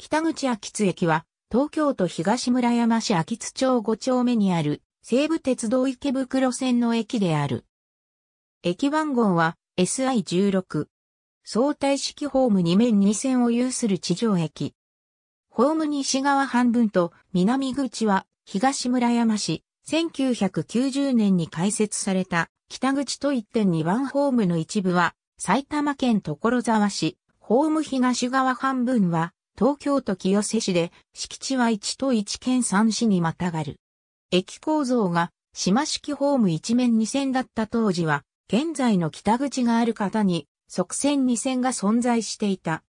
北口秋津駅は、東京都東村山市秋津町5丁目にある、西武鉄道池袋線の駅である。駅番号は SI16。相対式ホーム2面2線を有する地上駅。ホーム西側半分と南口は東村山市、1990年に開設された北口と1.2番ホームの一部は埼玉県所沢市、ホーム東側半分は東京都清瀬市で、敷地は1都1県3市にまたがる。駅構造が、島式ホーム一面2線だった当時は、現在の北口がある方に、側線2線が存在していた。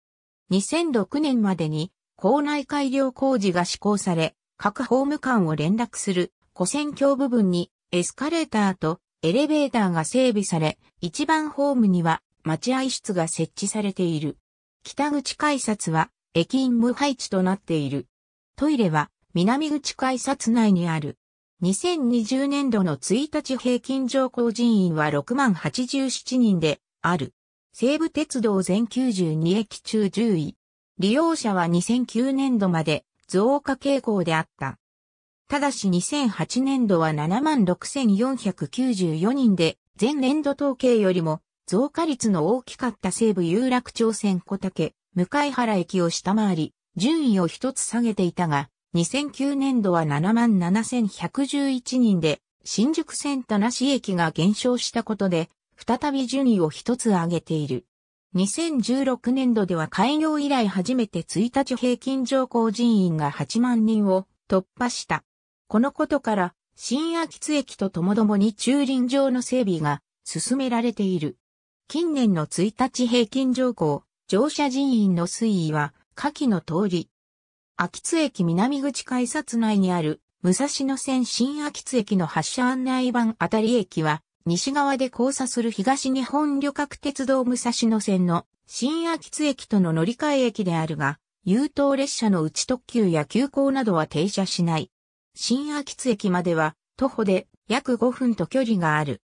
2006年までに、校内改良工事が施行され、各ホーム間を連絡する、古線橋部分に、エスカレーターとエレベーターが整備され、1番ホームには、待合室が設置されている。北口改札は駅員無配置となっている。トイレは南口改札内にある。2020年度の1日平均乗降人員は6万87人である。西武鉄道全92駅中10位。利用者は2009年度まで増加傾向であった。ただし2008年度は76,494人で、前年度統計よりも増加率の大きかった西武有楽町線小竹、向原駅を下回り、順位を一つ下げていたが、2009年度は77,111人で、新宿線田無駅が減少したことで、再び順位を一つ上げている。2016年度では開業以来初めて1日平均乗降人員が8万人を突破した。このことから、新秋津駅とともどもに駐輪場の整備が進められている。近年の1日平均乗降、乗車人員の推移は下記の通り。秋津駅南口改札内にある武蔵野線新秋津駅の発車案内板あたり駅は西側で交差する東日本旅客鉄道武蔵野線の新秋津駅との乗り換え駅であるが、優等列車の内特急や急行などは停車しない。新秋津駅までは徒歩で約5分と距離がある。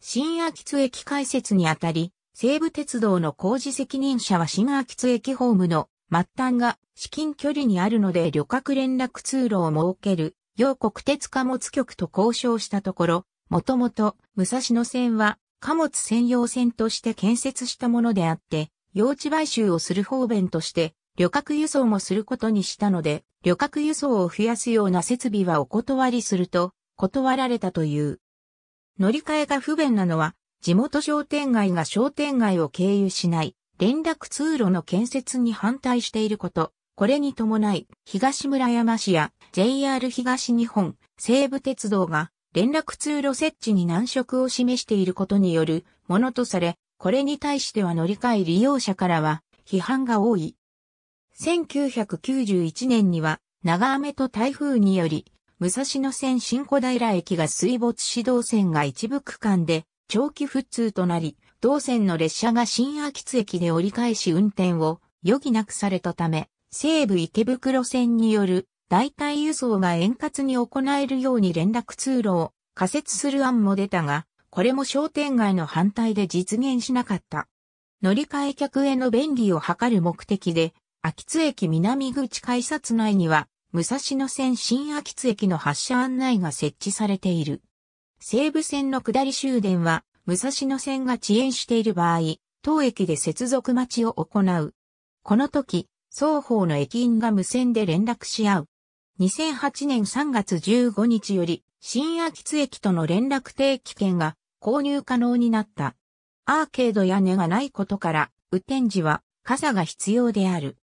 新秋津駅開設にあたり、西武鉄道の工事責任者は新秋津駅ホームの末端が至近距離にあるので旅客連絡通路を設ける、洋国鉄貨物局と交渉したところ、もともと武蔵野線は貨物専用線として建設したものであって、用地買収をする方便として、旅客輸送もすることにしたので、旅客輸送を増やすような設備はお断りすると、断られたという。乗り換えが不便なのは、地元商店街が商店街を経由しない連絡通路の建設に反対していること、これに伴い、東村山市や JR 東日本、西武鉄道が連絡通路設置に難色を示していることによるものとされ、これに対しては乗り換え利用者からは批判が多い。1991年には長雨と台風により、武蔵野線新小平駅が水没指導線が一部区間で長期不通となり、同線の列車が新秋津駅で折り返し運転を余儀なくされたため、西武池袋線による代替輸送が円滑に行えるように連絡通路を仮設する案も出たが、これも商店街の反対で実現しなかった。乗り換え客への便利を図る目的で、秋津駅南口改札内には、武蔵野線新秋津駅の発車案内が設置されている。西武線の下り終電は、武蔵野線が遅延している場合、当駅で接続待ちを行う。この時、双方の駅員が無線で連絡し合う。2008年3月15日より、新秋津駅との連絡定期券が購入可能になった。アーケード屋根がないことから、雨天時は傘が必要である。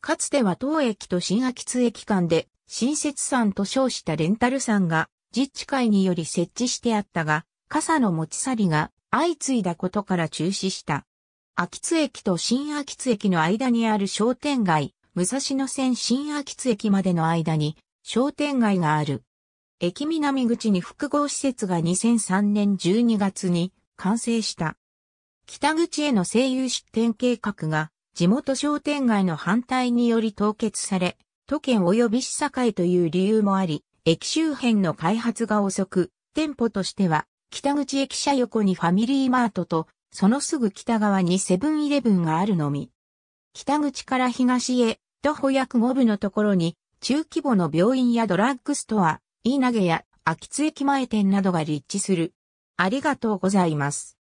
かつては当駅と新秋津駅間で、新設んと称したレンタルんが自治会により設置してあったが、傘の持ち去りが相次いだことから中止した。秋津駅と新秋津駅の間にある商店街、武蔵野線新秋津駅までの間に商店街がある。駅南口に複合施設が2003年12月に完成した。北口への西遊出店計画が地元商店街の反対により凍結され、都県及び市境という理由もあり、駅周辺の開発が遅く、店舗としては、北口駅舎横にファミリーマートと、そのすぐ北側にセブンイレブンがあるのみ。北口から東へ、徒歩約5分のところに、中規模の病院やドラッグストア、稲毛や秋津駅前店などが立地する。ありがとうございます。